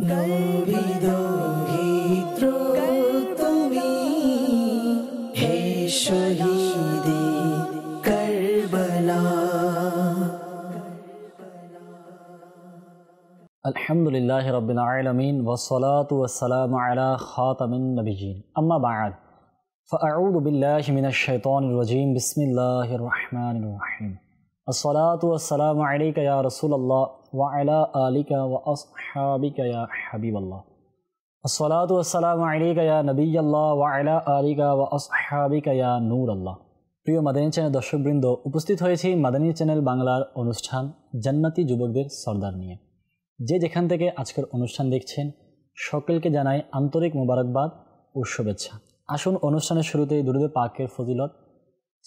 الحمد للہ رب العالمین اللہ خاطم اما بعد فاعوذ باللہ من الشیطان الرجیم بسم اللہ الرحمن الرحیم আসসালাতু আসসালামু আলাইকা ইয়া রাসূলুল্লাহ ওয়া আলা আলিকা ওয়া আসহাবিকা ইয়া হাবিবাল্লাহ আসসালাতু আসসালামু আলাইকা ইয়া নবিয়াল্লাহ ওয়া আলা আলিকা ওয়া আসহাবিকা ইয়া নূরাল্লাহ প্রিয় মাদানী চ্যানেল দর্শকবৃন্দ উপস্থিত হয়েছি মাদানী চ্যানেল বাংলার অনুষ্ঠান জান্নাতি যুবকদের সর্দার নিয়ে যে যেখান থেকে আজকের অনুষ্ঠান দেখছেন সকলকে জানাই আন্তরিক মোবারকবাদ ও শুভেচ্ছা আসুন অনুষ্ঠানের শুরুতে দুরুদে পাকের ফজিলত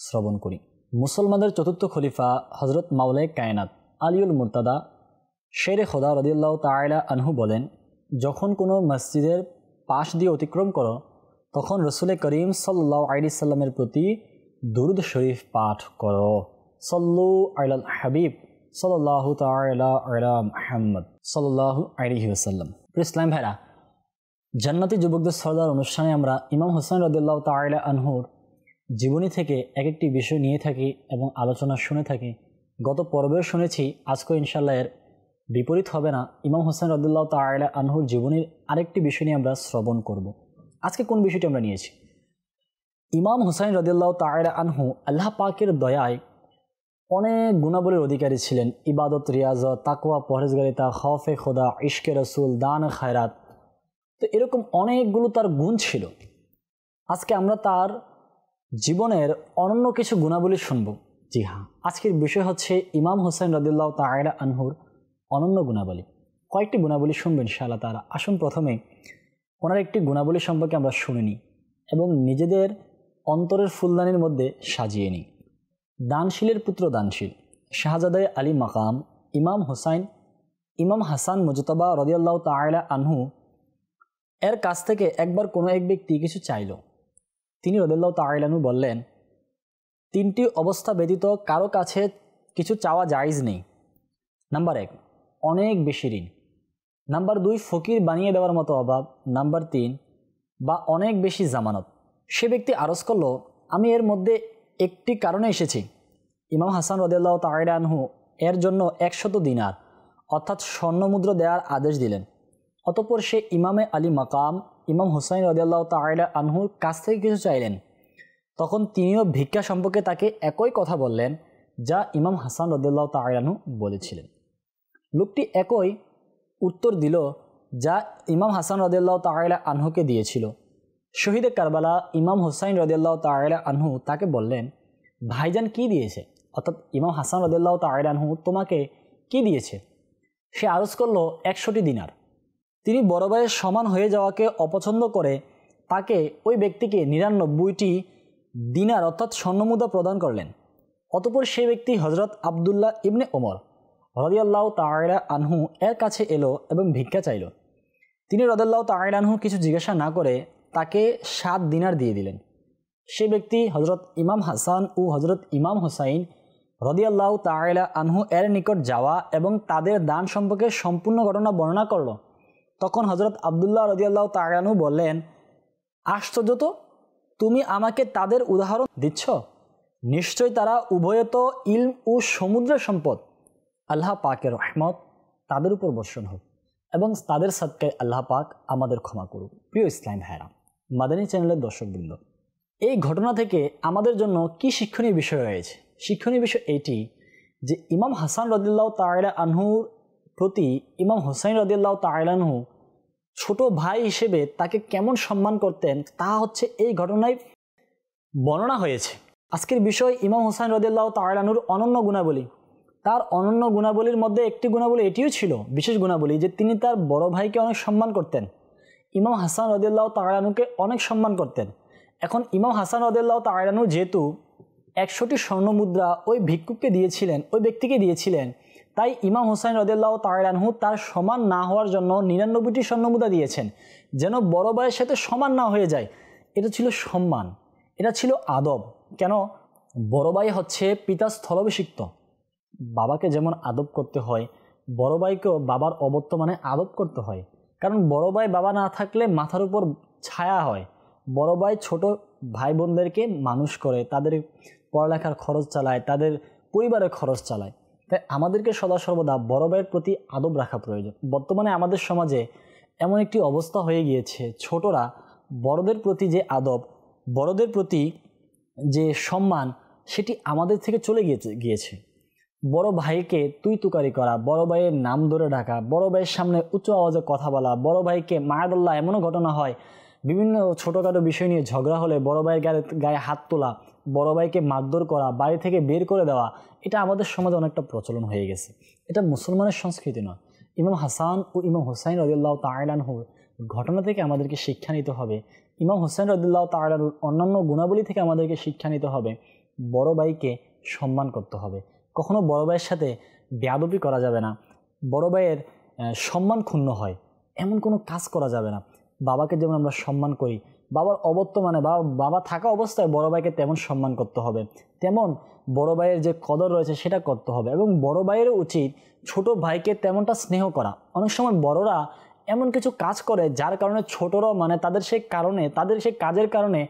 শ্রবণ করি মুসলমানদের চতুর্থ খলিফা হজরত মাওলাই কায়নাত আলিউল মুরতাদা শের খোদা রদিউল্লাহ তায়লা আনহু বলেন যখন কোনো মসজিদের পাশ দিয়ে অতিক্রম করো তখন রসুলে করিম সাল্লাহ আলি সাল্লামের প্রতি দুরুদ শরীফ পাঠ করো সল্লু আইলাল হাবিব সল্লাহ তাহম্মদ সল্লাহ আলিহি আসাল্লাম ইসলাম ভাইরা জান্নাতি যুবকদের সর্দার অনুষ্ঠানে আমরা ইমাম হোসেন রদুল্লাহ তাইলা আনহুর জীবনী থেকে এক একটি বিষয় নিয়ে থাকি এবং আলোচনা শুনে থাকি গত পর্বেও শুনেছি আজকে ইনশাল্লাহ এর বিপরীত হবে না ইমাম হোসেন রদুল্লাহ তালা আনহুর জীবনীর আরেকটি বিষয় নিয়ে আমরা শ্রবণ করব। আজকে কোন বিষয়টি আমরা নিয়েছি ইমাম হোসেন রদুল্লাহ তালা আনহু আল্লাহ পাকের দয়ায় অনেক গুণাবলীর অধিকারী ছিলেন ইবাদত রিয়াজত তাকুয়া পরেজগারিতা হফে খোদা ইশকে রসুল দান খায়রাত তো এরকম অনেকগুলো তার গুণ ছিল আজকে আমরা তার জীবনের অনন্য কিছু গুণাবলী শুনব জি হ্যাঁ আজকের বিষয় হচ্ছে ইমাম হোসেন রদুল্লাহ তায়রা আনহুর অনন্য গুণাবলী কয়েকটি গুণাবলী শুনবেন শালা তারা আসুন প্রথমে ওনার একটি গুণাবলী সম্পর্কে আমরা শুনে নিই এবং নিজেদের অন্তরের ফুলদানির মধ্যে সাজিয়ে নিই দানশীলের পুত্র দানশীল শাহজাদাই আলী মাকাম ইমাম হোসাইন ইমাম হাসান মুজতবা রদিয়াল্লাহ তায়লা আনহু এর কাছ থেকে একবার কোনো এক ব্যক্তি কিছু চাইল তিনি রদুল্লাহ তাইলানু বললেন তিনটি অবস্থা ব্যতীত কারো কাছে কিছু চাওয়া জায়জ নেই নাম্বার এক অনেক বেশি ঋণ নাম্বার দুই ফকির বানিয়ে দেওয়ার মতো অভাব নাম্বার তিন বা অনেক বেশি জামানত সে ব্যক্তি আরজ করল আমি এর মধ্যে একটি কারণে এসেছি ইমাম হাসান রদেল্লাহ তাইরানহু এর জন্য একশত দিনার অর্থাৎ স্বর্ণমুদ্র দেওয়ার আদেশ দিলেন অতপর সে ইমামে আলী মাকাম ইমাম হুসাইন রদিয়াল্লাহ তাহলে আনহুর কাছ থেকে কিছু চাইলেন তখন তিনিও ভিক্ষা সম্পর্কে তাকে একই কথা বললেন যা ইমাম হাসান রদুল্লাহ তালানহু বলেছিলেন লোকটি একই উত্তর দিল যা ইমাম হাসান রদুল্লাহ তালা আনহুকে দিয়েছিল শহীদে কারবালা ইমাম হুসাইন রদুল্লাহ তালা আনহু তাকে বললেন ভাইজান কি দিয়েছে অর্থাৎ ইমাম হাসান রদুল্লাহ তাহলানহু আনহু তোমাকে কি দিয়েছে সে আরজ করলো একশোটি দিনার তিনি বড় ভাইয়ের সমান হয়ে যাওয়াকে অপছন্দ করে তাকে ওই ব্যক্তিকে নিরানব্বইটি দিনার অর্থাৎ স্বর্ণমুদ্রা প্রদান করলেন অতপর সেই ব্যক্তি হজরত আবদুল্লাহ ইবনে ওমর রদিয়াল্লাহ তায়রা আনহু এর কাছে এলো এবং ভিক্ষা চাইল তিনি রদাল্লাহ তায়রা আনহু কিছু জিজ্ঞাসা না করে তাকে সাত দিনার দিয়ে দিলেন সে ব্যক্তি হজরত ইমাম হাসান ও হজরত ইমাম হুসাইন রদিয়াল্লাহ তায়লা আনহু এর নিকট যাওয়া এবং তাদের দান সম্পর্কে সম্পূর্ণ ঘটনা বর্ণনা করলো তখন হজরত আবদুল্লাহ রদিয়াল্লাহ তাগানু বললেন আশ্চর্য তো তুমি আমাকে তাদের উদাহরণ দিচ্ছ নিশ্চয় তারা উভয়ত ইলম ও সমুদ্রের সম্পদ আল্লাহ পাকের রহমত তাদের উপর বর্ষণ হোক এবং তাদের সৎকায় আল্লাহ পাক আমাদের ক্ষমা করুক প্রিয় ইসলাম ভাইরা মাদানী চ্যানেলের দর্শকবৃন্দ এই ঘটনা থেকে আমাদের জন্য কি শিক্ষণীয় বিষয় রয়েছে শিক্ষণীয় বিষয় এটি যে ইমাম হাসান রদিল্লাহ তায়লা আনহুর প্রতি ইমাম হোসাইন রদিল্লাহ আনহু ছোট ভাই হিসেবে তাকে কেমন সম্মান করতেন তা হচ্ছে এই ঘটনায় বর্ণনা হয়েছে আজকের বিষয় ইমাম হোসাইন রদুল্লাহ তালানুর অনন্য গুণাবলী তার অনন্য গুণাবলীর মধ্যে একটি গুণাবলী এটিও ছিল বিশেষ গুণাবলী যে তিনি তার বড় ভাইকে অনেক সম্মান করতেন ইমাম হাসান রদুল্লাহ তালানুকে অনেক সম্মান করতেন এখন ইমাম হাসান রদুল্লাহ তালানু যেহেতু একশোটি স্বর্ণমুদ্রা ওই ভিক্ষুককে দিয়েছিলেন ওই ব্যক্তিকে দিয়েছিলেন তাই ইমাম হোসাইন রদুল্লাহ তাহলানহু তার সমান না হওয়ার জন্য নিরানব্বইটি স্বর্ণমুদা দিয়েছেন যেন বড় ভাইয়ের সাথে সমান না হয়ে যায় এটা ছিল সম্মান এটা ছিল আদব কেন বড় ভাই হচ্ছে পিতা স্থলভিষিক্ত বাবাকে যেমন আদব করতে হয় বড় ভাইকেও বাবার অবর্তমানে আদব করতে হয় কারণ বড় ভাই বাবা না থাকলে মাথার উপর ছায়া হয় বড় ভাই ছোটো ভাই বোনদেরকে মানুষ করে তাদের পড়ালেখার খরচ চালায় তাদের পরিবারের খরচ চালায় তাই আমাদেরকে সদা সর্বদা বড় ভাইয়ের প্রতি আদব রাখা প্রয়োজন বর্তমানে আমাদের সমাজে এমন একটি অবস্থা হয়ে গিয়েছে ছোটরা বড়দের প্রতি যে আদব বড়দের প্রতি যে সম্মান সেটি আমাদের থেকে চলে গিয়েছে গিয়েছে বড় ভাইকে তুই তুকারি করা বড় ভাইয়ের নাম ধরে ডাকা বড় ভাইয়ের সামনে উচ্চ আওয়াজে কথা বলা বড় ভাইকে মায়াদল্লা এমনও ঘটনা হয় বিভিন্ন ছোটোখাটো বিষয় নিয়ে ঝগড়া হলে বড় ভাইয়ের গায়ে গায়ে হাত তোলা বড় ভাইকে মারধর করা বাড়ি থেকে বের করে দেওয়া এটা আমাদের সমাজে অনেকটা প্রচলন হয়ে গেছে এটা মুসলমানের সংস্কৃতি নয় ইমাম হাসান ও ইমাম হুসাইন রদুল্লাহ তাইলানহুর ঘটনা থেকে আমাদেরকে শিক্ষা নিতে হবে ইমাম হুসাইন রদুল্লাহ তাইলানহুর অন্যান্য গুণাবলী থেকে আমাদেরকে শিক্ষা নিতে হবে বড় ভাইকে সম্মান করতে হবে কখনো বড় ভাইয়ের সাথে বেয়াদবি করা যাবে না বড় ভাইয়ের সম্মান ক্ষুণ্ণ হয় এমন কোনো কাজ করা যাবে না বাবাকে যেমন আমরা সম্মান করি বাবার মানে বা বাবা থাকা অবস্থায় বড় ভাইকে তেমন সম্মান করতে হবে তেমন বড় ভাইয়ের যে কদর রয়েছে সেটা করতে হবে এবং বড় ভাইয়ের উচিত ছোট ভাইকে তেমনটা স্নেহ করা অনেক সময় বড়রা এমন কিছু কাজ করে যার কারণে ছোটরাও মানে তাদের সেই কারণে তাদের সেই কাজের কারণে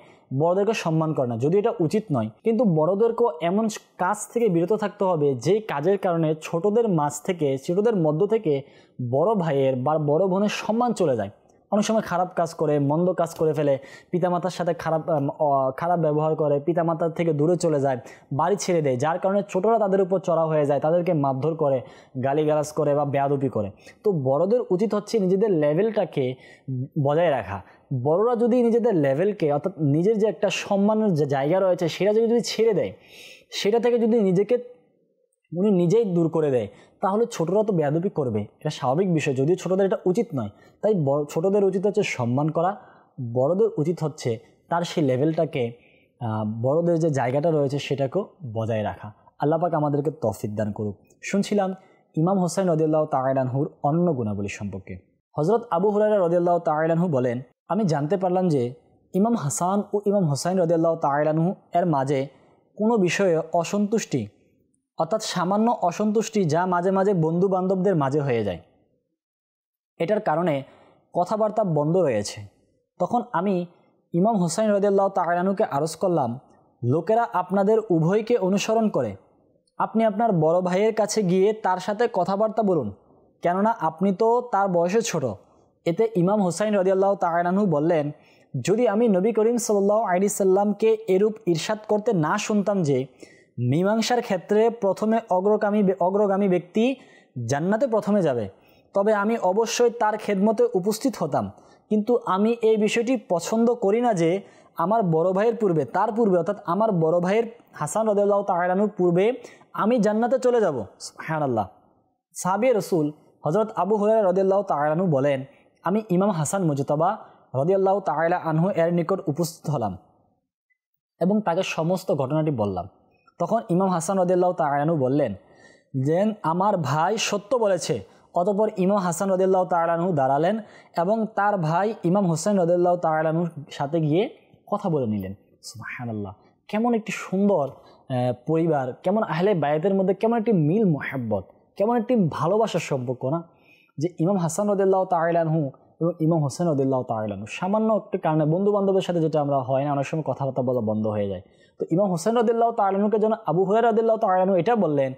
বড়দেরকে সম্মান করে না যদি এটা উচিত নয় কিন্তু বড়দেরকেও এমন কাজ থেকে বিরত থাকতে হবে যেই কাজের কারণে ছোটদের মাছ থেকে ছোটদের মধ্য থেকে বড় ভাইয়ের বা বড় বোনের সম্মান চলে যায় অনেক সময় খারাপ কাজ করে মন্দ কাজ করে ফেলে পিতামাতার সাথে খারাপ খারাপ ব্যবহার করে পিতামাতার থেকে দূরে চলে যায় বাড়ি ছেড়ে দেয় যার কারণে ছোটরা তাদের উপর চড়া হয়ে যায় তাদেরকে মারধর করে গালিগালাজ করে বা বেয়াদুপি করে তো বড়দের উচিত হচ্ছে নিজেদের লেভেলটাকে বজায় রাখা বড়রা যদি নিজেদের লেভেলকে অর্থাৎ নিজের যে একটা সম্মানের যে জায়গা রয়েছে সেটা যদি ছেড়ে দেয় সেটা থেকে যদি নিজেকে উনি নিজেই দূর করে দেয় তাহলে ছোটরা তো বেয়াদপি করবে এটা স্বাভাবিক বিষয় যদিও ছোটদের এটা উচিত নয় তাই ছোটদের উচিত হচ্ছে সম্মান করা বড়দের উচিত হচ্ছে তার সেই লেভেলটাকে বড়দের যে জায়গাটা রয়েছে সেটাকেও বজায় রাখা আল্লাপাক আমাদেরকে তফিক দান করুক শুনছিলাম ইমাম হোসেন রদিয়াল্লাহ তায়লানহুর অন্য গুণাবলী সম্পর্কে হজরত আবু হুরাইরা রদিয়াল্লাহ তায়লানহু বলেন আমি জানতে পারলাম যে ইমাম হাসান ও ইমাম হোসাইন রদিয়াল্লাহ তায়লানহু এর মাঝে কোনো বিষয়ে অসন্তুষ্টি অর্থাৎ সামান্য অসন্তুষ্টি যা মাঝে মাঝে বন্ধু বান্ধবদের মাঝে হয়ে যায় এটার কারণে কথাবার্তা বন্ধ রয়েছে তখন আমি ইমাম হোসাইন রদুল্লাহ তাকরানুকে আরজ করলাম লোকেরা আপনাদের উভয়কে অনুসরণ করে আপনি আপনার বড় ভাইয়ের কাছে গিয়ে তার সাথে কথাবার্তা বলুন কেননা আপনি তো তার বয়সে ছোট এতে ইমাম হোসাইন রদিয়াল্লাহ তায়রানহু বললেন যদি আমি নবী করিম সাল্লাহ আলি সাল্লামকে এরূপ ইরশাদ করতে না শুনতাম যে মীমাংসার ক্ষেত্রে প্রথমে অগ্রগামী অগ্রগামী ব্যক্তি জান্নাতে প্রথমে যাবে তবে আমি অবশ্যই তার খেদমতে উপস্থিত হতাম কিন্তু আমি এই বিষয়টি পছন্দ করি না যে আমার বড় ভাইয়ের পূর্বে তার পূর্বে অর্থাৎ আমার বড় ভাইয়ের হাসান রদেলাউ তাহলানুর পূর্বে আমি জান্নাতে চলে যাব হ্যাঁ আল্লাহ সাহাবি রসুল হজরত আবু হুরাই রদেল্লাহ তাহলানু বলেন আমি ইমাম হাসান মুজতবা রদিয়াল্লাহ তাহলা আনহু এর নিকট উপস্থিত হলাম এবং তাকে সমস্ত ঘটনাটি বললাম তখন ইমাম হাসান রদুল্লাহ তায়ানু বললেন যে আমার ভাই সত্য বলেছে অতপর ইমাম হাসান রদুল্লাহ তালানহু দাঁড়ালেন এবং তার ভাই ইমাম হোসেন রদুল্লাহ তায়ালানুর সাথে গিয়ে কথা বলে নিলেন সুবাহানাল্লাহ কেমন একটি সুন্দর পরিবার কেমন আহলে বায়াতের মধ্যে কেমন একটি মিল মোহাব্বত কেমন একটি ভালোবাসার সম্পর্ক না যে ইমাম হাসান রদুল্লাহ তায়ালানহু এবং ইমাম হোসেন রদুল্লাহ তাল্লাহ সামান্য একটি কারণে বন্ধু বান্ধবের সাথে যেটা আমরা হয় না অনেক সময় কথাবার্তা বলা বন্ধ হয়ে যায় তো ইমাম হোসেন রদুল্লাহ তাল্লাহকে যেন আবু হুয়ের রদুল্লাহ তাল্লাহ এটা বললেন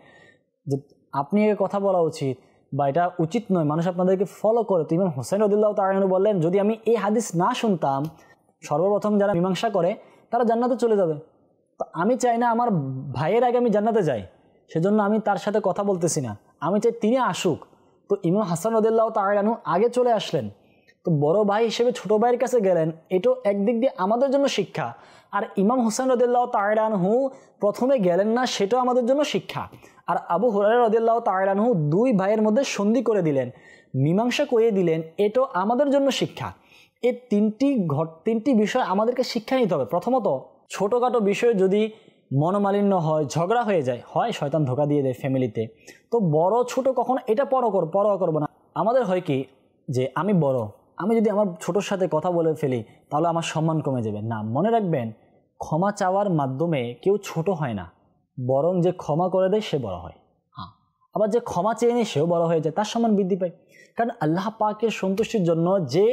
যে আপনি কথা বলা উচিত বা এটা উচিত নয় মানুষ আপনাদেরকে ফলো করে তো ইমাম হোসেন রদুল্লাহ তাল্লাহ বললেন যদি আমি এই হাদিস না শুনতাম সর্বপ্রথম যারা মীমাংসা করে তারা জান্নাতে চলে যাবে তো আমি চাই না আমার ভাইয়ের আগে আমি জান্নাতে যাই সেজন্য আমি তার সাথে কথা বলতেছি না আমি চাই তিনি আসুক তো ইমাম হাসান রদুল্লাহ তাল্লাহ আগে চলে আসলেন তো বড় ভাই হিসেবে ছোট ভাইয়ের কাছে গেলেন এটাও একদিক দিয়ে আমাদের জন্য শিক্ষা আর ইমাম হোসেন রদুল্লাহ তায়রানহু প্রথমে গেলেন না সেটাও আমাদের জন্য শিক্ষা আর আবু হুরার রদুল্লাহ তায়রানহু দুই ভাইয়ের মধ্যে সন্ধি করে দিলেন মীমাংসা করিয়ে দিলেন এটাও আমাদের জন্য শিক্ষা এই তিনটি ঘট তিনটি বিষয় আমাদেরকে শিক্ষা নিতে হবে প্রথমত ছোটোখাটো বিষয়ে যদি মনোমালিন্য হয় ঝগড়া হয়ে যায় হয় শয়তান ধোকা দিয়ে দেয় ফ্যামিলিতে তো বড় ছোট কখন এটা পর কর পরোয়া করবো না আমাদের হয় কি যে আমি বড় আমি যদি আমার ছোটোর সাথে কথা বলে ফেলি তাহলে আমার সম্মান কমে যাবে না মনে রাখবেন ক্ষমা চাওয়ার মাধ্যমে কেউ ছোট হয় না বরং যে ক্ষমা করে দেয় সে বড় হয় হ্যাঁ আবার যে ক্ষমা চেয়ে নেয় সেও বড় হয়ে যায় তার সম্মান বৃদ্ধি পায় কারণ আল্লাহ পাকের সন্তুষ্টির জন্য যে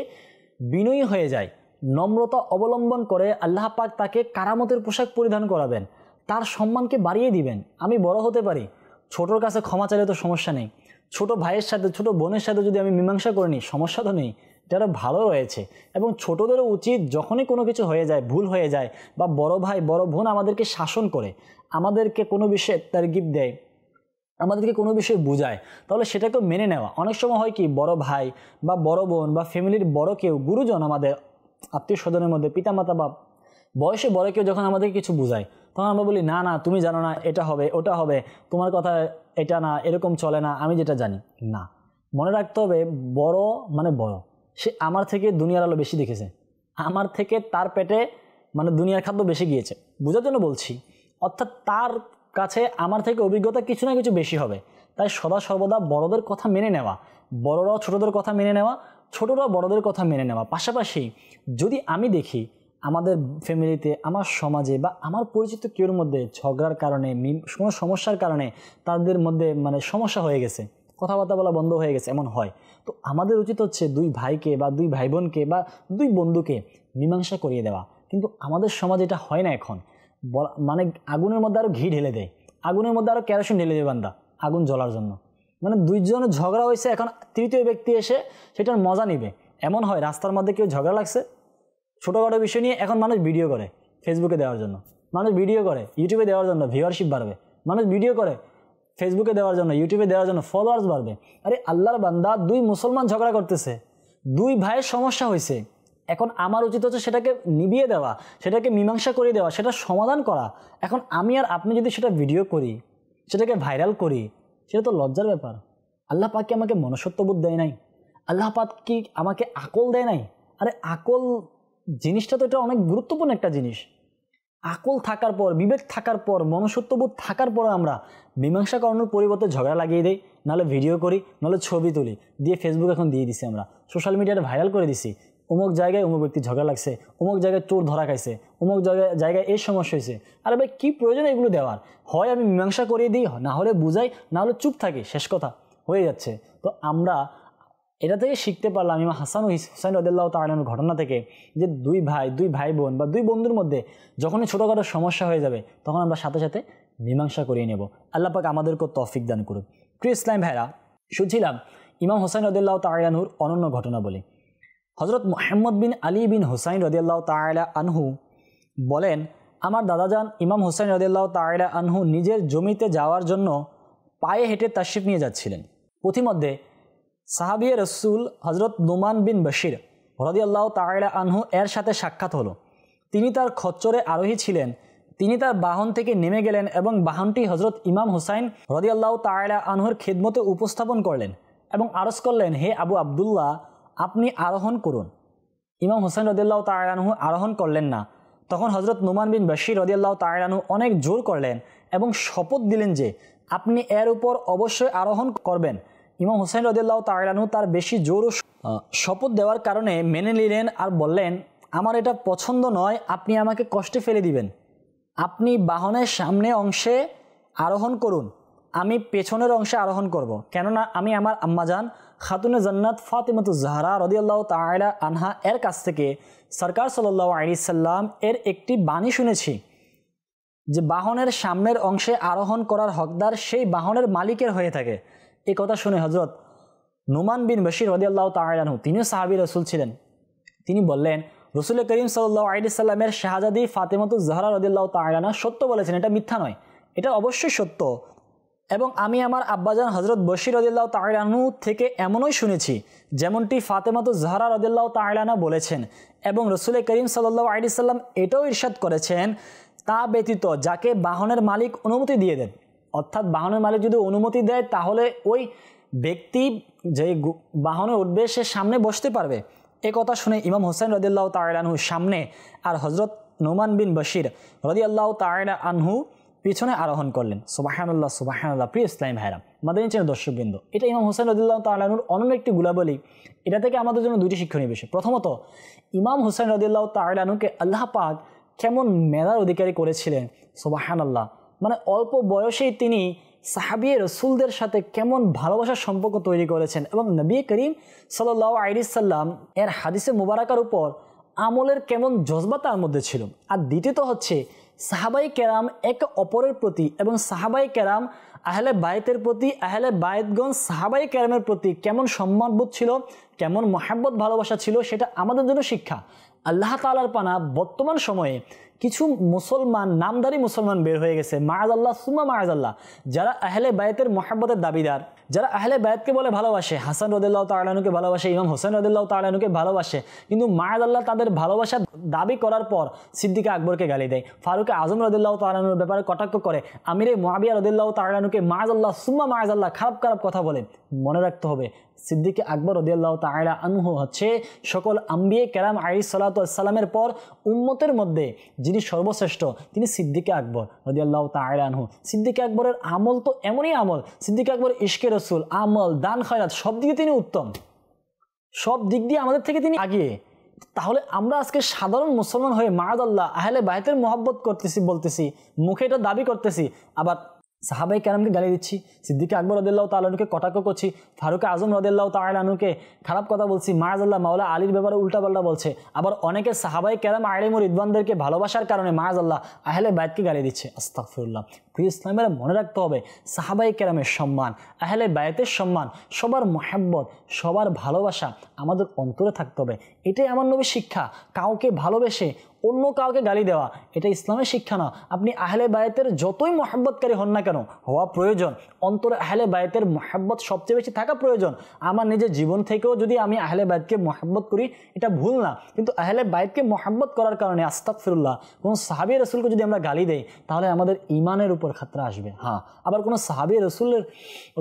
বিনয়ী হয়ে যায় নম্রতা অবলম্বন করে আল্লাহ পাক তাকে কারামতের পোশাক পরিধান করাবেন তার সম্মানকে বাড়িয়ে দিবেন আমি বড় হতে পারি ছোটোর কাছে ক্ষমা চাইলে তো সমস্যা নেই ছোট ভাইয়ের সাথে ছোট বোনের সাথে যদি আমি মীমাংসা করে নিই সমস্যা তো নেই যারা ভালো রয়েছে এবং ছোটদেরও উচিত যখনই কোনো কিছু হয়ে যায় ভুল হয়ে যায় বা বড় ভাই বড় বোন আমাদেরকে শাসন করে আমাদেরকে কোনো বিষয়ে গিফট দেয় আমাদেরকে কোনো বিষয়ে বোঝায় তাহলে সেটাকে মেনে নেওয়া অনেক সময় হয় কি বড় ভাই বা বড় বোন বা ফ্যামিলির বড় কেউ গুরুজন আমাদের আত্মীয় স্বজনের মধ্যে পিতামাতা বা বয়সে বড় কেউ যখন আমাদেরকে কিছু বোঝায় তখন আমরা বলি না না তুমি জানো না এটা হবে ওটা হবে তোমার কথা এটা না এরকম চলে না আমি যেটা জানি না মনে রাখতে হবে বড় মানে বড় সে আমার থেকে দুনিয়ার আলো বেশি দেখেছে আমার থেকে তার পেটে মানে দুনিয়ার খাদ্য বেশি গিয়েছে বোঝার জন্য বলছি অর্থাৎ তার কাছে আমার থেকে অভিজ্ঞতা কিছু না কিছু বেশি হবে তাই সদা সর্বদা বড়দের কথা মেনে নেওয়া বড়রাও ছোটদের কথা মেনে নেওয়া ছোটরাও বড়দের কথা মেনে নেওয়া পাশাপাশি যদি আমি দেখি আমাদের ফ্যামিলিতে আমার সমাজে বা আমার পরিচিত কেউর মধ্যে ঝগড়ার কারণে কোনো সমস্যার কারণে তাদের মধ্যে মানে সমস্যা হয়ে গেছে কথাবার্তা বলা বন্ধ হয়ে গেছে এমন হয় তো আমাদের উচিত হচ্ছে দুই ভাইকে বা দুই ভাই বোনকে বা দুই বন্ধুকে মীমাংসা করিয়ে দেওয়া কিন্তু আমাদের সমাজ এটা হয় না এখন মানে আগুনের মধ্যে আরও ঘি ঢেলে দেয় আগুনের মধ্যে আরও ক্যারোসিন ঢেলে দেবে বান্দা আগুন জ্বলার জন্য মানে দুইজনের ঝগড়া হয়েছে এখন তৃতীয় ব্যক্তি এসে সেটার মজা নিবে এমন হয় রাস্তার মধ্যে কেউ ঝগড়া লাগছে ছোটোখাটো বিষয় নিয়ে এখন মানুষ ভিডিও করে ফেসবুকে দেওয়ার জন্য মানুষ ভিডিও করে ইউটিউবে দেওয়ার জন্য ভিউয়ারশিপ বাড়বে মানুষ ভিডিও করে ফেসবুকে দেওয়ার জন্য ইউটিউবে দেওয়ার জন্য ফলোয়ার্স বাড়বে আরে আল্লাহর বান্দা দুই মুসলমান ঝগড়া করতেছে দুই ভাইয়ের সমস্যা হয়েছে এখন আমার উচিত হচ্ছে সেটাকে নিবিয়ে দেওয়া সেটাকে মীমাংসা করে দেওয়া সেটা সমাধান করা এখন আমি আর আপনি যদি সেটা ভিডিও করি সেটাকে ভাইরাল করি সেটা তো লজ্জার ব্যাপার আল্লাহ পাক কি আমাকে মনুষ্যত্ববোধ দেয় নাই আল্লাহ পাক কি আমাকে আকল দেয় নাই আরে আকল জিনিসটা তো এটা অনেক গুরুত্বপূর্ণ একটা জিনিস আকল থাকার পর বিবেক থাকার পর মনসত্ববোধ থাকার পর আমরা মীমাংসা করানোর পরিবর্তে ঝগড়া লাগিয়ে দিই নাহলে ভিডিও করি নাহলে ছবি তুলি দিয়ে ফেসবুক এখন দিয়ে দিছি আমরা সোশ্যাল মিডিয়ায় ভাইরাল করে দিছি অমুক জায়গায় অমুক ব্যক্তি ঝগড়া লাগছে অমুক জায়গায় চোর ধরা খাইছে অমুক জায়গায় জায়গায় এই সমস্যা হয়েছে আরে ভাই কী প্রয়োজন এগুলো দেওয়ার হয় আমি মীমাংসা করিয়ে দিই না হলে বুঝাই না হলে চুপ থাকি শেষ কথা হয়ে যাচ্ছে তো আমরা এটা থেকে শিখতে পারলাম ইমা হাসান হুসাইন রদুল্লাহ তালানোর ঘটনা থেকে যে দুই ভাই দুই ভাই বোন বা দুই বন্ধুর মধ্যে যখনই ছোটোখাটো সমস্যা হয়ে যাবে তখন আমরা সাথে সাথে মীমাংসা করিয়ে নেব আল্লাপাক আমাদেরকেও তফিক দান করুক ক্রিস ইসলাম ভাইরা শুনছিলাম ইমাম হোসাইন রদুল্লাহ তালানুর অনন্য ঘটনা বলে হজরত মোহাম্মদ বিন আলী বিন হুসাইন রদিয়াল্লাহ তালা আনহু বলেন আমার দাদাজান ইমাম হুসাইন রদুল্লাহ তালা আনহু নিজের জমিতে যাওয়ার জন্য পায়ে হেঁটে তাশিফ নিয়ে যাচ্ছিলেন পথিমধ্যে সাহাবিয়ে রসুল হজরত নোমান বিন বশির হরদি আল্লাহ তাহলা আনহু এর সাথে সাক্ষাৎ হলো তিনি তার খচ্চরে আরোহী ছিলেন তিনি তার বাহন থেকে নেমে গেলেন এবং বাহনটি হজরত ইমাম হুসাইন হরদি আল্লাহ তাহলা আনহুর খেদমতে উপস্থাপন করলেন এবং আরজ করলেন হে আবু আবদুল্লাহ আপনি আরোহণ করুন ইমাম হুসাইন রদিয়াল্লাহ তাকড়ানহু আরোহণ করলেন না তখন হজরত নোমান বিন বশির আল্লাহ তাকড়ানহু অনেক জোর করলেন এবং শপথ দিলেন যে আপনি এর উপর অবশ্যই আরোহণ করবেন ইমাম হোসেন রদুল্লাহ তাহলানু তার বেশি জোর শপথ দেওয়ার কারণে মেনে নিলেন আর বললেন আমার এটা পছন্দ নয় আপনি আমাকে কষ্টে ফেলে দিবেন আপনি বাহনের সামনে অংশে আরোহণ করুন আমি পেছনের অংশে আরোহণ করব। কেননা আমি আমার আম্মাজান খাতুনে জন্নাত ফাতিমাতু জাহারা রদিয়াল্লাহ তাহলা আনহা এর কাছ থেকে সরকার সাল্লাহ আলি সাল্লাম এর একটি বাণী শুনেছি যে বাহনের সামনের অংশে আরোহণ করার হকদার সেই বাহনের মালিকের হয়ে থাকে এ কথা শুনে হজরত নোমান বিন বশির আল্লাহ তাহু তিনিও সাহাবি রসুল ছিলেন তিনি বললেন রসুল করিম সাল্লাহ আলিসাল্লামের শাহজাদি ফাতেমত জাহরা রদিল্লাহ তাহানা সত্য বলেছেন এটা মিথ্যা নয় এটা অবশ্যই সত্য এবং আমি আমার আব্বাজান হজরত বশির রদিল্লাহ তাহলানু থেকে এমনই শুনেছি যেমনটি ফাতেমত জহরা রদিল্লাহ তাহলানা বলেছেন এবং রসুল করিম সাল্লাহ আলিসাল্লাম এটাও ইরশাদ করেছেন তা ব্যতীত যাকে বাহনের মালিক অনুমতি দিয়ে দেন অর্থাৎ বাহনের মালিক যদি অনুমতি দেয় তাহলে ওই ব্যক্তি যে বাহনে উঠবে সে সামনে বসতে পারবে এ কথা শুনে ইমাম হোসেন রদিল্লাহ তায়লানহু সামনে আর হজরত নোমান বিন বশির রদিয়াল্লাহ তায়লা আনহু পিছনে আরোহণ করলেন সুবাহানুল্লাহ সুবাহানুল্লাহ প্রিয় ইসলাম ভাইরা মাদানী চেন দর্শকবৃন্দ এটা ইমাম হোসেন রদুল্লাহ তালানুর অন্য একটি গুলাবলী এটা থেকে আমাদের জন্য দুইটি শিক্ষণীয় বিষয় প্রথমত ইমাম হোসেন রদুল্লাহ তালানুকে আল্লাহ পাক কেমন মেধার অধিকারী করেছিলেন সুবাহান আল্লাহ মানে অল্প বয়সেই তিনি সাহাবিয়ে রসুলদের সাথে কেমন ভালোবাসার সম্পর্ক তৈরি করেছেন এবং নবী করিম সাল্লাহ আলিসাল্লাম এর হাদিসে মুবারাকার উপর আমলের কেমন জজবা তার মধ্যে ছিল আর দ্বিতীয়ত হচ্ছে সাহাবাই কেরাম একে অপরের প্রতি এবং সাহাবাই কেরাম আহলে বায়েতের প্রতি আহলে বায়েতগঞ্জ সাহাবাই কেরামের প্রতি কেমন সম্মানবোধ ছিল কেমন মহাব্বত ভালোবাসা ছিল সেটা আমাদের জন্য শিক্ষা আল্লাহ তালার পানা বর্তমান সময়ে কিছু মুসলমান নামদারি মুসলমান বের হয়ে গেছে মায়াজ আল্লাহ সুমা মায়াজ আল্লাহ যারা আহলে বায়তের মহাব্বতের দাবিদার যারা আহলে বায়াতকে বলে ভালোবাসে হাসান রদুল্লাহ তালানুকে ভালোবাসে ইমাম হোসেন রদুল্লাহ তালানুকে ভালোবাসে কিন্তু মায়াদ আল্লাহ তাদের ভালোবাসা দাবি করার পর সিদ্দিকে আকবরকে গালি দেয় ফারুকে আজম রদুল্লাহ তালানুর ব্যাপারে কটাক্ষ করে আমিরে মাবিয়া রদুল্লাহ তালানুকে মায়াজ আল্লাহ সুম্মা মায়াজ আল্লাহ খারাপ খারাপ কথা বলে মনে রাখতে হবে সিদ্দিকে আকবর রদিয়াল্লাহ তায়লা আনহু হচ্ছে সকল আম্বিয়ে কেরাম আলি সালাতামের পর উম্মতের মধ্যে যিনি সর্বশ্রেষ্ঠ তিনি সিদ্দিকে আকবর রদিয়াল্লাহ তায়লা আনহু সিদ্দিকে আকবরের আমল তো এমনই আমল সিদ্দিকে আকবর ইশকের রসুল আমল দান খয়রাত সব দিকে তিনি উত্তম সব দিক দিয়ে আমাদের থেকে তিনি আগিয়ে তাহলে আমরা আজকে সাধারণ মুসলমান হয়ে মাহাদাল্লাহ আহলে বাহেতের মহব্বত করতেছি বলতেছি মুখে এটা দাবি করতেছি আবার সাহাবাই কেরামকে গালি দিচ্ছি সিদ্দিকে আকবর রদুল্লাহ তালুকে কটাক্ষ করছি ফারুকে আজম রদুল্লাহ তালানুকে খারাপ কথা বলছি মায়াজাল্লাহ মাওলা আলীর ব্যাপারে উল্টাপাল্টা বলছে আবার অনেকে সাহাবাই কেরাম আলিমুর ইদবানদেরকে ভালোবাসার কারণে মায়াজাল্লাহ আহলে বাইতকে গালি দিচ্ছে আস্তাকফিরুল্লাহ প্রিয় ইসলামের মনে রাখতে হবে সাহাবাই কেরামের সম্মান আহলে বায়াতের সম্মান সবার মোহাব্বত সবার ভালোবাসা আমাদের অন্তরে থাকতে হবে এটাই আমার নবী শিক্ষা কাউকে ভালোবেসে অন্য কাউকে গালি দেওয়া এটা ইসলামের শিক্ষা না আপনি আহলে বায়াতের যতই মহাব্বতকারী হন না কেন হওয়া প্রয়োজন অন্তরে আহলে বায়াতের মহাব্বত সবচেয়ে বেশি থাকা প্রয়োজন আমার নিজের জীবন থেকেও যদি আমি আহলে বায়াতকে মহাব্বত করি এটা ভুল না কিন্তু আহলে বায়াতকে মহাব্বত করার কারণে আস্তাক ফিরুল্লাহ কোনো সাহাবি রসুলকে যদি আমরা গালি দেই তাহলে আমাদের ইমানের উপর খাতরা আসবে হ্যাঁ আবার কোনো সাহাবি রসুলের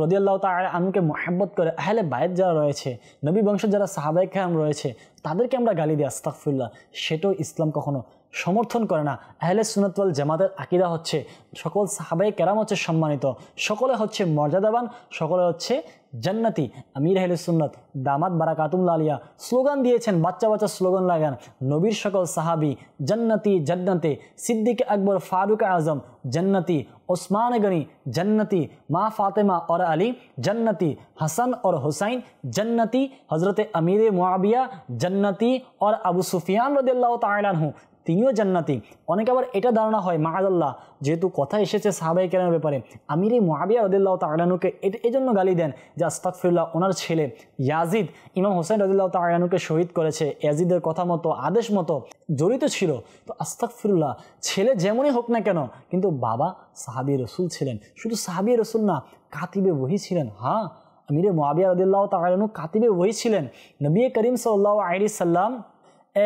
রদিয়াল্লাহ তাল আনকে মোহাম্মত করে আহলে বায়ের যারা রয়েছে নবী বংশের যারা সাহাবাই খাম রয়েছে তাদেরকে আমরা গালি দিই আস্তাকফুল্লাহ সেটাও ইসলাম কখনো সমর্থন করে না আহলে সুনতওয়াল জামাতের আকিদা হচ্ছে সকল সাহাবাই কেরাম হচ্ছে সম্মানিত সকলে হচ্ছে মর্যাদাবান সকলে হচ্ছে জান্নাতি আমির আহলে সুন্নত দামাত কাতুল্লা আলিয়া স্লোগান দিয়েছেন বাচ্চা বাচ্চা স্লোগান লাগান নবীর সকল সাহাবি জান্নাতি জান্নাতে সিদ্দিক আকবর ফারুক আজম জান্নাতি ওসমান গনি জান্নাতি মা ফাতেমা ওর আলী জান্নাতি হাসান ওর হুসাইন জান্নাতি হজরতে আমিরে মুআবিয়া জান্নাতি ওর আবু সুফিয়ান রদুল্লাহ তালু তিনিও জান্নাতি অনেকে আবার এটা ধারণা হয় মাহাদাল্লাহ যেহেতু কথা এসেছে সাহাবাই কেরামের ব্যাপারে আমির এই মহাবিয়া রদিল্লাহ এটা এই জন্য গালি দেন যে আস্তাকফিরুল্লাহ ওনার ছেলে ইয়াজিদ ইমাম হোসেন রদুল্লাহ তালানুকে শহীদ করেছে ইয়াজিদের কথা মতো আদেশ মতো জড়িত ছিল তো আস্তাকফিরুল্লাহ ছেলে যেমনই হোক না কেন কিন্তু বাবা সাহাবি রসুল ছিলেন শুধু সাহাবি রসুল না কাতিবে বহি ছিলেন হ্যাঁ আমিরে মোয়াবিয়া রদুল্লাহ তালানু কাতিবে বহি ছিলেন নবী করিম সাল্লাহ আলি সাল্লাম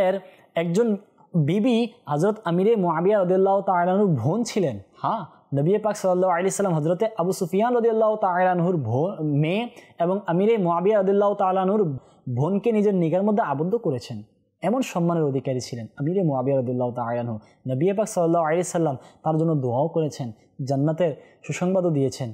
এর একজন বিবি হজরত আমিরে মোয়াবিয়া রদুল্লাহ তালানুর বোন ছিলেন হ্যাঁ নবী পাক সাল্লাহ আলি সাল্লাম হজরতে আবু সুফিয়ান রদুল্লাহ ভো মেয়ে এবং আমিরে মোয়াবিয়া রদুল্লাহ তালানুর বোনকে নিজের নিগার মধ্যে আবদ্ধ করেছেন এমন সম্মানের অধিকারী ছিলেন আমিরে মোয়াবিয়া রদুল্লাহ তালানহু নবী পাক সাল্লাহ আলি সাল্লাম তার জন্য দোয়াও করেছেন জান্নাতের সুসংবাদও দিয়েছেন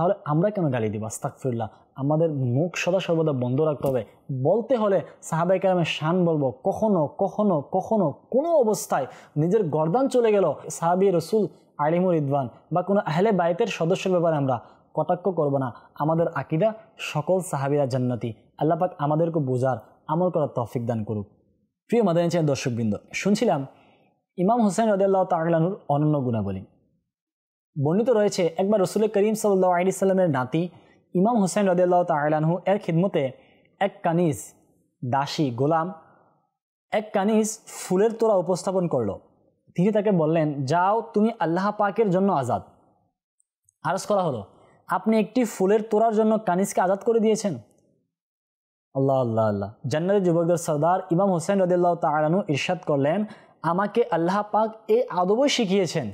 তাহলে আমরা কেন গালি দিব আস্তাকফিরুল্লাহ আমাদের মুখ সদা সর্বদা বন্ধ রাখতে হবে বলতে হলে সাহাবাই কেরামের শান বলবো কখনো কখনো কখনো কোনো অবস্থায় নিজের গর্দান চলে গেল সাহাবি রসুল আলিমুর ইদওয়ান বা কোনো আহলে বাইতের সদস্যের ব্যাপারে আমরা কটাক্ষ করব না আমাদের আকিদা সকল সাহাবিরা জান্নাতি আল্লাপাক আমাদেরকে বোঝার আমল করার তফিক দান করুক প্রিয় মাদানি চান দর্শকবৃন্দ শুনছিলাম ইমাম হোসেন রদুল্লাহ তাহলানুর অনন্য গুণাবলী বর্ণিত রয়েছে একবার রসুল করিম সাল্লাহ আলি সাল্লামের নাতি ইমাম হোসেন রদেল্লাহ তালাহু এর খিদমতে এক কানিজ দাসী গোলাম এক কানিজ ফুলের তোরা উপস্থাপন করল তিনি তাকে বললেন যাও তুমি আল্লাহ পাকের জন্য আজাদ আরজ করা হলো আপনি একটি ফুলের তোরার জন্য কানিজকে আজাদ করে দিয়েছেন আল্লাহ আল্লাহ আল্লাহ জান্নাতের যুবকদের সর্দার ইমাম হোসেন রদুল্লাহ তালানু ইরশাদ করলেন আমাকে আল্লাহ পাক এ আদবই শিখিয়েছেন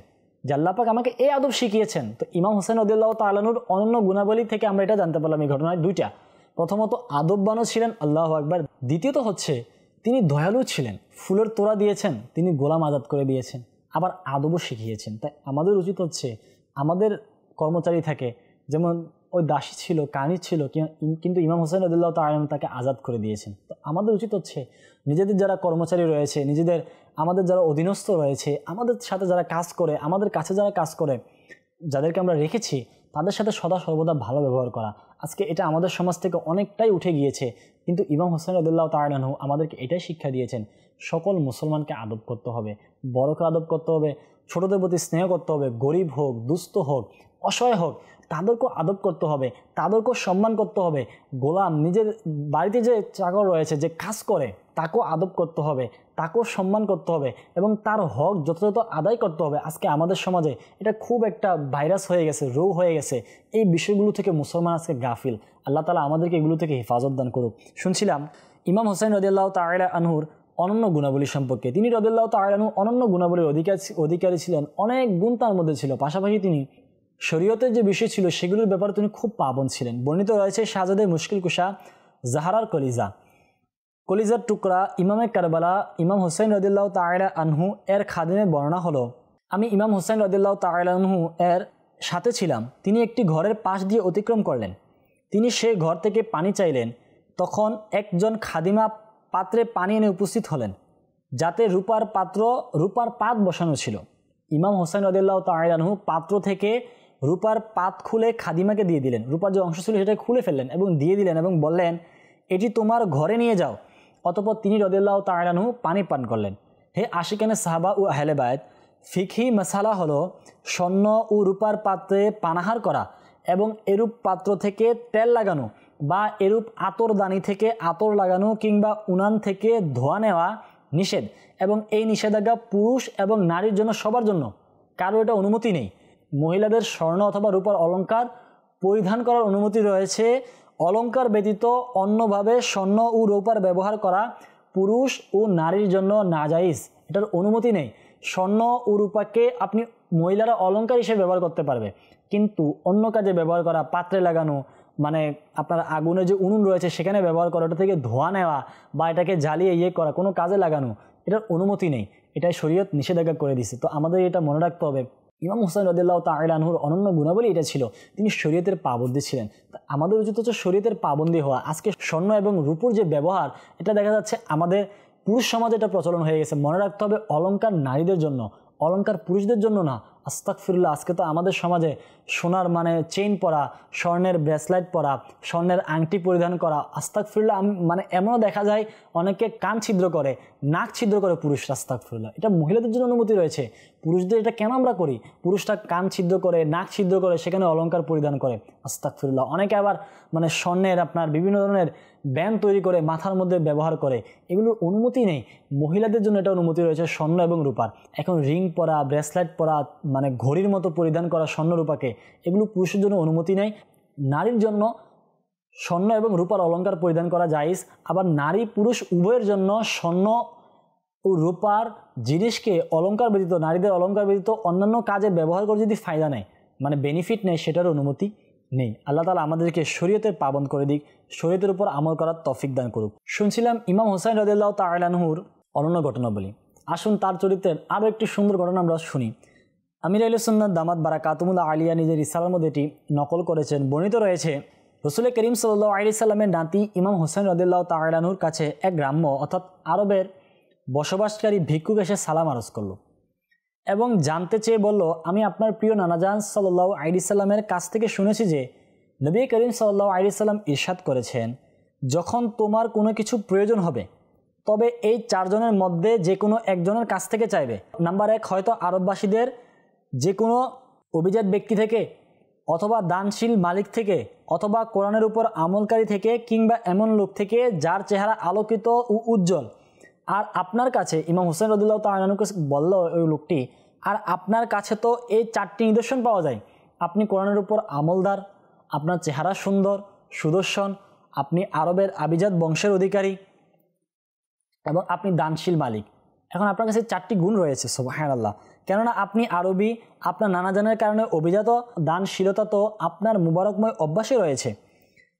যে আল্লাপাক আমাকে এই আদব শিখিয়েছেন তো ইমাম হোসেন আদুল্লাহ তালানুর অনন্য গুণাবলী থেকে আমরা এটা জানতে পারলাম এই ঘটনায় দুইটা প্রথমত আদব বানো ছিলেন আল্লাহ আকবর দ্বিতীয়ত হচ্ছে তিনি দয়ালু ছিলেন ফুলের তোড়া দিয়েছেন তিনি গোলাম আজাদ করে দিয়েছেন আবার আদবও শিখিয়েছেন তাই আমাদের উচিত হচ্ছে আমাদের কর্মচারী থাকে যেমন ওই দাসী ছিল কানি ছিল কিন্তু ইমাম হোসেন রদুল্লাহ তালাম তাকে আজাদ করে দিয়েছেন তো আমাদের উচিত হচ্ছে নিজেদের যারা কর্মচারী রয়েছে নিজেদের আমাদের যারা অধীনস্থ রয়েছে আমাদের সাথে যারা কাজ করে আমাদের কাছে যারা কাজ করে যাদেরকে আমরা রেখেছি তাদের সাথে সদা সর্বদা ভালো ব্যবহার করা আজকে এটা আমাদের সমাজ থেকে অনেকটাই উঠে গিয়েছে কিন্তু ইমাম হোসেন রদুল্লাহ তালানহু আমাদেরকে এটাই শিক্ষা দিয়েছেন সকল মুসলমানকে আদব করতে হবে বড়কে আদব করতে হবে ছোটদের প্রতি স্নেহ করতে হবে গরিব হোক দুস্থ হোক অসহায় হোক তাদেরকেও আদব করতে হবে তাদেরকেও সম্মান করতে হবে গোলাম নিজের বাড়িতে যে চাকর রয়েছে যে কাজ করে তাকেও আদব করতে হবে তাকেও সম্মান করতে হবে এবং তার হক যথাযথ আদায় করতে হবে আজকে আমাদের সমাজে এটা খুব একটা ভাইরাস হয়ে গেছে রোগ হয়ে গেছে এই বিষয়গুলো থেকে মুসলমান আজকে গাফিল আল্লাহ তালা আমাদেরকে এগুলো থেকে হেফাজত দান করুক শুনছিলাম ইমাম হোসেন রদিয়াল্লাহ তায়লা আনহুর অনন্য গুণাবলী সম্পর্কে তিনি রদুল্লাহ তায়লানু অনন্য গুণাবলীর অধিকার অধিকারী ছিলেন অনেক গুণ তার মধ্যে ছিল পাশাপাশি তিনি শরীয়তের যে বিষয় ছিল সেগুলোর ব্যাপারে তিনি খুব পাবন ছিলেন বর্ণিত রয়েছে শাহজাদে মুশকিল কুষা জাহারার কলিজা কলিজার টুকরা ইমামে কারবালা ইমাম হোসেন রদুল্লাহ তায়লা আনহু এর খাদিমে বর্ণনা হলো আমি ইমাম হোসেন রদুল্লাহ তায়লা আনহু এর সাথে ছিলাম তিনি একটি ঘরের পাশ দিয়ে অতিক্রম করলেন তিনি সেই ঘর থেকে পানি চাইলেন তখন একজন খাদিমা পাত্রে পানি এনে উপস্থিত হলেন যাতে রূপার পাত্র রূপার পাত বসানো ছিল ইমাম হোসেন রদুল্লাহ তাহু পাত্র থেকে রূপার পাত খুলে খাদিমাকে দিয়ে দিলেন রূপার যে অংশ ছিল সেটা খুলে ফেললেন এবং দিয়ে দিলেন এবং বললেন এটি তোমার ঘরে নিয়ে যাও অতপর তিনি রদিল্লাহ তাহানু পানি পান করলেন হে আশিকানে সাহাবা ও আহলে ফিখি মশালা হলো স্বর্ণ ও রূপার পাত্রে পানাহার করা এবং এরূপ পাত্র থেকে তেল লাগানো বা এরূপ দানি থেকে আতর লাগানো কিংবা উনান থেকে ধোয়া নেওয়া নিষেধ এবং এই নিষেধাজ্ঞা পুরুষ এবং নারীর জন্য সবার জন্য কারো এটা অনুমতি নেই মহিলাদের স্বর্ণ অথবা রূপার অলঙ্কার পরিধান করার অনুমতি রয়েছে অলঙ্কার ব্যতীত অন্যভাবে স্বর্ণ ও রৌপার ব্যবহার করা পুরুষ ও নারীর জন্য নাজাইজ এটার অনুমতি নেই স্বর্ণ ও রূপাকে আপনি মহিলারা অলঙ্কার হিসেবে ব্যবহার করতে পারবে কিন্তু অন্য কাজে ব্যবহার করা পাত্রে লাগানো মানে আপনার আগুনে যে উনুন রয়েছে সেখানে ব্যবহার করা ওটা থেকে ধোয়া নেওয়া বা এটাকে জ্বালিয়ে ইয়ে করা কোনো কাজে লাগানো এটার অনুমতি নেই এটাই শরীয়ত নিষেধাজ্ঞা করে দিছে তো আমাদের এটা মনে রাখতে হবে ইমাম হুসাইন রদুল্লাহ তাহরানহুর অনন্য গুণাবলী এটা ছিল তিনি শরীয়তের পাবন্দী ছিলেন আমাদের উচিত হচ্ছে শরীয়তের পাবন্দী হওয়া আজকে স্বর্ণ এবং রূপুর যে ব্যবহার এটা দেখা যাচ্ছে আমাদের পুরুষ সমাজে এটা প্রচলন হয়ে গেছে মনে রাখতে হবে অলঙ্কার নারীদের জন্য অলঙ্কার পুরুষদের জন্য না আস্তাক ফিরুল্লাহ আজকে তো আমাদের সমাজে সোনার মানে চেইন পরা স্বর্ণের ব্রেসলেট পরা স্বর্ণের আংটি পরিধান করা আস্তাক ফিরুল্লাহ মানে এমনও দেখা যায় অনেকে কান ছিদ্র করে নাক ছিদ্র করে পুরুষ আস্তাক ফিরুল্লাহ এটা মহিলাদের জন্য অনুমতি রয়েছে পুরুষদের এটা কেন আমরা করি পুরুষটা কান ছিদ্র করে নাক ছিদ্র করে সেখানে অলঙ্কার পরিধান করে আস্তাক ফিরুল্লাহ অনেকে আবার মানে স্বর্ণের আপনার বিভিন্ন ধরনের ব্যান তৈরি করে মাথার মধ্যে ব্যবহার করে এগুলোর অনুমতি নেই মহিলাদের জন্য এটা অনুমতি রয়েছে স্বর্ণ এবং রূপার এখন রিং পরা ব্রেসলেট পরা মানে ঘড়ির মতো পরিধান করা স্বর্ণরূপাকে এগুলো পুরুষের জন্য অনুমতি নেই নারীর জন্য স্বর্ণ এবং রূপার অলঙ্কার পরিধান করা যাইজ আবার নারী পুরুষ উভয়ের জন্য স্বর্ণ ও রূপার জিনিসকে অলঙ্কার ব্যতীত নারীদের অলঙ্কার ব্যতীত অন্যান্য কাজে ব্যবহার করে যদি ফায়দা নেয় মানে বেনিফিট নেয় সেটার অনুমতি নেই আল্লাহ তালা আমাদেরকে শরীয়তের পাবন করে দিক শরীয়তের উপর আমল করার তফিক দান করুক শুনছিলাম ইমাম হোসাইন রদুল্লাহ তালানহুর অনন্য ঘটনা বলি আসুন তার চরিত্রের আরও একটি সুন্দর ঘটনা আমরা শুনি আমির আলিসুন্নার দামাত বারাকাতুমুল্লা আলিয়া নিজের ইসালার মধ্যে এটি নকল করেছেন বর্ণিত রয়েছে রসুল করিম সাল্লাহ আলি সাল্লামের নাতি ইমাম হোসেন রদুল্লাহ তাহলানুর কাছে এক গ্রাম্য অর্থাৎ আরবের বসবাসকারী ভিক্ষুক এসে সালাম আরজ করল এবং জানতে চেয়ে বলল আমি আপনার প্রিয় নানাজান সাল্লাহ আইডি সাল্লামের কাছ থেকে শুনেছি যে নবী করিম সাল্লাহ আইডি সাল্লাম ইরশাদ করেছেন যখন তোমার কোনো কিছু প্রয়োজন হবে তবে এই চারজনের মধ্যে যে কোনো একজনের কাছ থেকে চাইবে নাম্বার এক হয়তো আরববাসীদের যে কোনো অভিজাত ব্যক্তি থেকে অথবা দানশীল মালিক থেকে অথবা কোরআনের উপর আমলকারী থেকে কিংবা এমন লোক থেকে যার চেহারা আলোকিত ও উজ্জ্বল আর আপনার কাছে ইমাম হোসেন রদুল্লাহ তাহনুকে বলল ওই লোকটি আর আপনার কাছে তো এই চারটি নিদর্শন পাওয়া যায় আপনি কোরআনের উপর আমলদার আপনার চেহারা সুন্দর সুদর্শন আপনি আরবের আবিজাত বংশের অধিকারী এবং আপনি দানশীল মালিক এখন আপনার কাছে চারটি গুণ রয়েছে সোহান আল্লাহ কেননা আপনি আরবি আপনার নানা জানার কারণে অভিজাত দানশীলতা তো আপনার মুবারকময় অভ্যাসে রয়েছে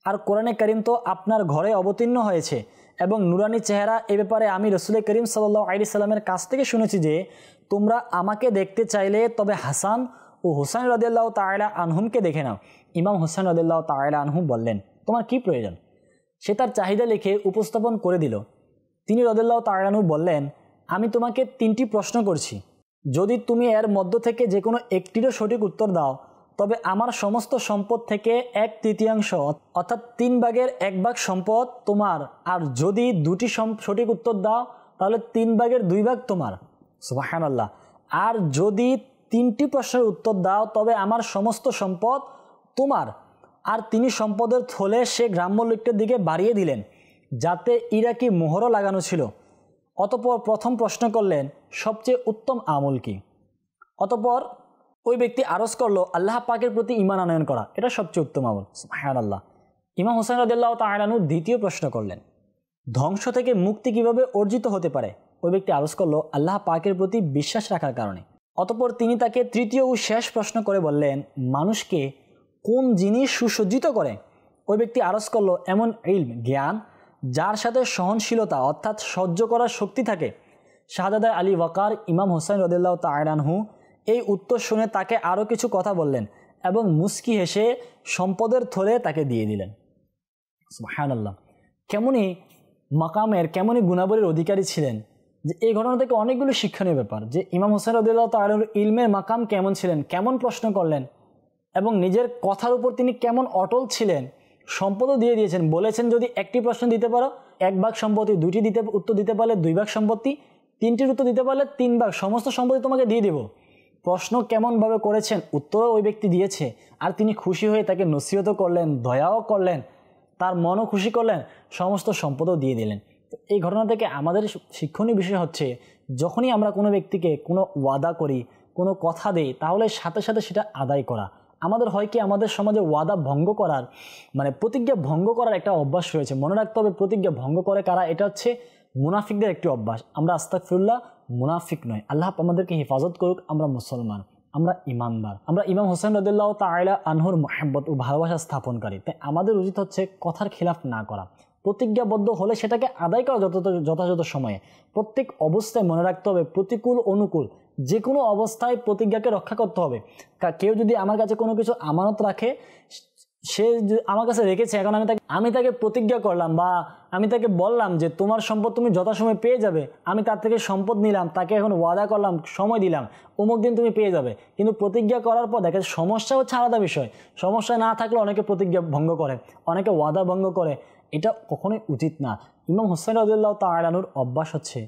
আর কোরআনে করিম তো আপনার ঘরে অবতীর্ণ হয়েছে এবং নুরানি চেহারা এ ব্যাপারে আমি রসুল করিম সাল্লা আলি সাল্লামের কাছ থেকে শুনেছি যে তোমরা আমাকে দেখতে চাইলে তবে হাসান ও হোসেন রদুল্লাহ তায়লা আনহুমকে দেখে নাও ইমাম হোসেন রদুল্লাহ তায়লা আনহু বললেন তোমার কি প্রয়োজন সে তার চাহিদা লিখে উপস্থাপন করে দিল তিনি রদুল্লাহ তায়লানহু বললেন আমি তোমাকে তিনটি প্রশ্ন করছি যদি তুমি এর মধ্য থেকে যে কোনো একটিরও সঠিক উত্তর দাও তবে আমার সমস্ত সম্পদ থেকে এক তৃতীয়াংশ অর্থাৎ তিন ভাগের এক ভাগ সম্পদ তোমার আর যদি দুটি সঠিক উত্তর দাও তাহলে তিন ভাগের দুই ভাগ তোমার আল্লাহ আর যদি তিনটি প্রশ্নের উত্তর দাও তবে আমার সমস্ত সম্পদ তোমার আর তিনি সম্পদের থলে সে গ্রাম্য লোকটির দিকে বাড়িয়ে দিলেন যাতে ইরাকি মোহরও লাগানো ছিল অতপর প্রথম প্রশ্ন করলেন সবচেয়ে উত্তম আমল কি অতপর ওই ব্যক্তি আরজ করলো আল্লাহ পাকের প্রতি ইমান আনয়ন করা এটা সবচেয়ে উত্তম আমল হায়ান আল্লাহ ইমাম হোসেন রদুল্লাহ তাহানু দ্বিতীয় প্রশ্ন করলেন ধ্বংস থেকে মুক্তি কিভাবে অর্জিত হতে পারে ওই ব্যক্তি আরজ করলো আল্লাহ পাকের প্রতি বিশ্বাস রাখার কারণে অতপর তিনি তাকে তৃতীয় ও শেষ প্রশ্ন করে বললেন মানুষকে কোন জিনিস সুসজ্জিত করে ওই ব্যক্তি আরজ করলো এমন ইল জ্ঞান যার সাথে সহনশীলতা অর্থাৎ সহ্য করার শক্তি থাকে শাহজাদা আলী ওয়াকার ইমাম হোসেন রদুল্লাহ তায়রানহু এই উত্তর শুনে তাকে আরও কিছু কথা বললেন এবং মুস্কি হেসে সম্পদের থলে তাকে দিয়ে দিলেন হ্যাঁ আল্লাহ কেমনই মাকামের কেমনই গুণাবলীর অধিকারী ছিলেন যে এই ঘটনা থেকে অনেকগুলো শিক্ষণীয় ব্যাপার যে ইমাম হোসেন রদুল্লাহ তালুর ইলমের মাকাম কেমন ছিলেন কেমন প্রশ্ন করলেন এবং নিজের কথার উপর তিনি কেমন অটল ছিলেন সম্পদও দিয়ে দিয়েছেন বলেছেন যদি একটি প্রশ্ন দিতে পারো এক ভাগ সম্পত্তি দুইটি দিতে উত্তর দিতে পারলে দুই ভাগ সম্পত্তি তিনটির উত্তর দিতে পারলে তিন ভাগ সমস্ত সম্পত্তি তোমাকে দিয়ে দেব প্রশ্ন কেমনভাবে করেছেন উত্তরও ওই ব্যক্তি দিয়েছে আর তিনি খুশি হয়ে তাকে নসিহত করলেন দয়াও করলেন তার মনও খুশি করলেন সমস্ত সম্পদও দিয়ে দিলেন এই ঘটনা থেকে আমাদের শিক্ষণীয় বিষয় হচ্ছে যখনই আমরা কোনো ব্যক্তিকে কোনো ওয়াদা করি কোনো কথা দেই তাহলে সাথে সাথে সেটা আদায় করা আমাদের হয় কি আমাদের সমাজে ওয়াদা ভঙ্গ করার মানে প্রতিজ্ঞা ভঙ্গ করার একটা অভ্যাস রয়েছে মনে রাখতে হবে প্রতিজ্ঞা ভঙ্গ করে কারা এটা হচ্ছে মুনাফিকদের একটি অভ্যাস আমরা আস্তাকফিরুল্লাহ মুনাফিক নয় আল্লাহ আমাদেরকে হেফাজত করুক আমরা মুসলমান আমরা ইমানদার আমরা ইমাম হোসেন রদুল্লাহ তাইলা আনহুর মোহাম্মত ও ভালোবাসা স্থাপনকারী তাই আমাদের উচিত হচ্ছে কথার খিলাফ না করা প্রতিজ্ঞাবদ্ধ হলে সেটাকে আদায় করা যথাযথ যথাযথ সময়ে প্রত্যেক অবস্থায় মনে রাখতে হবে প্রতিকূল অনুকূল যে কোনো অবস্থায় প্রতিজ্ঞাকে রক্ষা করতে হবে কেউ যদি আমার কাছে কোনো কিছু আমানত রাখে সে আমার কাছে রেখেছে এখন আমি তাকে আমি তাকে প্রতিজ্ঞা করলাম বা আমি তাকে বললাম যে তোমার সম্পদ তুমি যথাসময়ে পেয়ে যাবে আমি তার থেকে সম্পদ নিলাম তাকে এখন ওয়াদা করলাম সময় দিলাম অমুক দিন তুমি পেয়ে যাবে কিন্তু প্রতিজ্ঞা করার পর দেখা সমস্যা হচ্ছে আলাদা বিষয় সমস্যা না থাকলে অনেকে প্রতিজ্ঞা ভঙ্গ করে অনেকে ওয়াদা ভঙ্গ করে এটা কখনোই উচিত না ইমাম হোসেন রদুল্লাহ তালানুর অভ্যাস হচ্ছে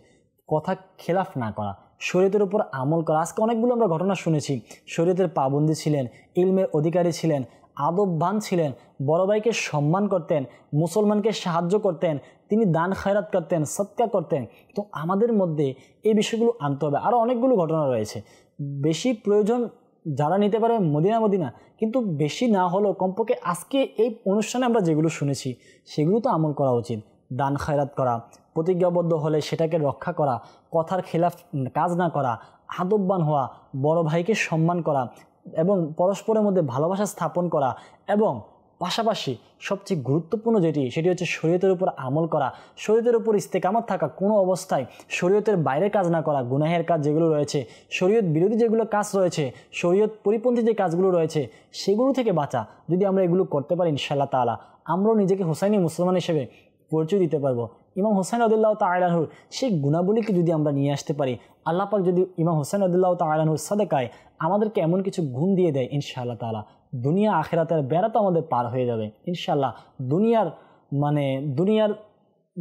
কথা খেলাফ না করা শরীয়তের উপর আমল করা আজকে অনেকগুলো আমরা ঘটনা শুনেছি শরীয়তের পাবন্দি ছিলেন ইলমের অধিকারী ছিলেন আদববান ছিলেন বড় ভাইকে সম্মান করতেন মুসলমানকে সাহায্য করতেন তিনি দান খায়রাত করতেন সত্যা করতেন তো আমাদের মধ্যে এই বিষয়গুলো আনতে হবে আরও অনেকগুলো ঘটনা রয়েছে বেশি প্রয়োজন যারা নিতে পারে মদিনা মদিনা কিন্তু বেশি না হলেও কমপক্ষে আজকে এই অনুষ্ঠানে আমরা যেগুলো শুনেছি সেগুলো তো আমল করা উচিত দান খায়রাত করা প্রতিজ্ঞাবদ্ধ হলে সেটাকে রক্ষা করা কথার খেলাফ কাজ না করা আদববান হওয়া বড় ভাইকে সম্মান করা এবং পরস্পরের মধ্যে ভালোবাসা স্থাপন করা এবং পাশাপাশি সবচেয়ে গুরুত্বপূর্ণ যেটি সেটি হচ্ছে শরীয়তের উপর আমল করা শরীয়তের উপর ইস্তেকামত থাকা কোনো অবস্থায় শরীয়তের বাইরে কাজ না করা গুনাহের কাজ যেগুলো রয়েছে শরীয়ত বিরোধী যেগুলো কাজ রয়েছে শরীয়ত পরিপন্থী যে কাজগুলো রয়েছে সেগুলো থেকে বাঁচা যদি আমরা এগুলো করতে পারি ইনশাল্লাহ তালা আমরাও নিজেকে হোসাইনি মুসলমান হিসেবে পরিচয় দিতে পারবো ইমাম হোসেন আদুল্লাহ তালাহুর সেই গুণাবলীকে যদি আমরা নিয়ে আসতে পারি আল্লাপাক যদি ইমাম হোসেন আদুল্লাহ তালাহুর সাদেকায় আমাদেরকে এমন কিছু গুণ দিয়ে দেয় ইনশাআল্লাহ তালা দুনিয়া আখেরাতের বেড়া তো আমাদের পার হয়ে যাবে ইনশাল্লাহ দুনিয়ার মানে দুনিয়ার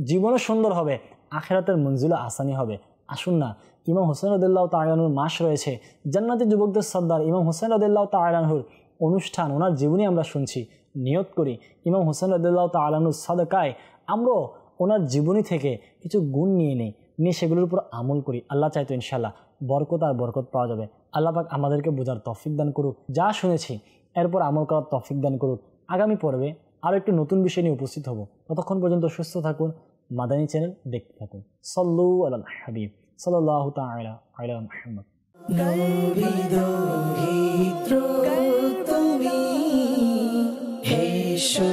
জীবনও সুন্দর হবে আখেরাতের মঞ্জিলও আসানি হবে আসুন না ইমাম হোসেন রদুল্লাহ তালানহুর মাস রয়েছে জান্নাতি যুবকদের সর্দার ইমাম হোসেন রদুল্লাহ তালানহুর অনুষ্ঠান ওনার জীবনী আমরা শুনছি নিয়ত করি ইমাম হোসেন রদুল্লাহ তালানহুর সাদকায় আমরাও ওনার জীবনী থেকে কিছু গুণ নিয়ে নিই নিয়ে সেগুলোর উপর আমল করি আল্লাহ চাইতো ইনশাল্লাহ বরকত আর বরকত পাওয়া যাবে আল্লাহ পাক আমাদেরকে বোঝার তফিক দান করুক যা শুনেছি এরপর আমল করার তফিক দান করুক আগামী পর্বে আরও একটি নতুন বিষয় নিয়ে উপস্থিত হব ততক্ষণ পর্যন্ত সুস্থ থাকুন মাদানী চ্যানেল দেখতে থাকুন সল্লু আল হাবিব সাল্লাহ আহমদ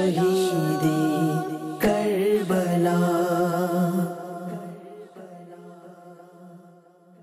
আলা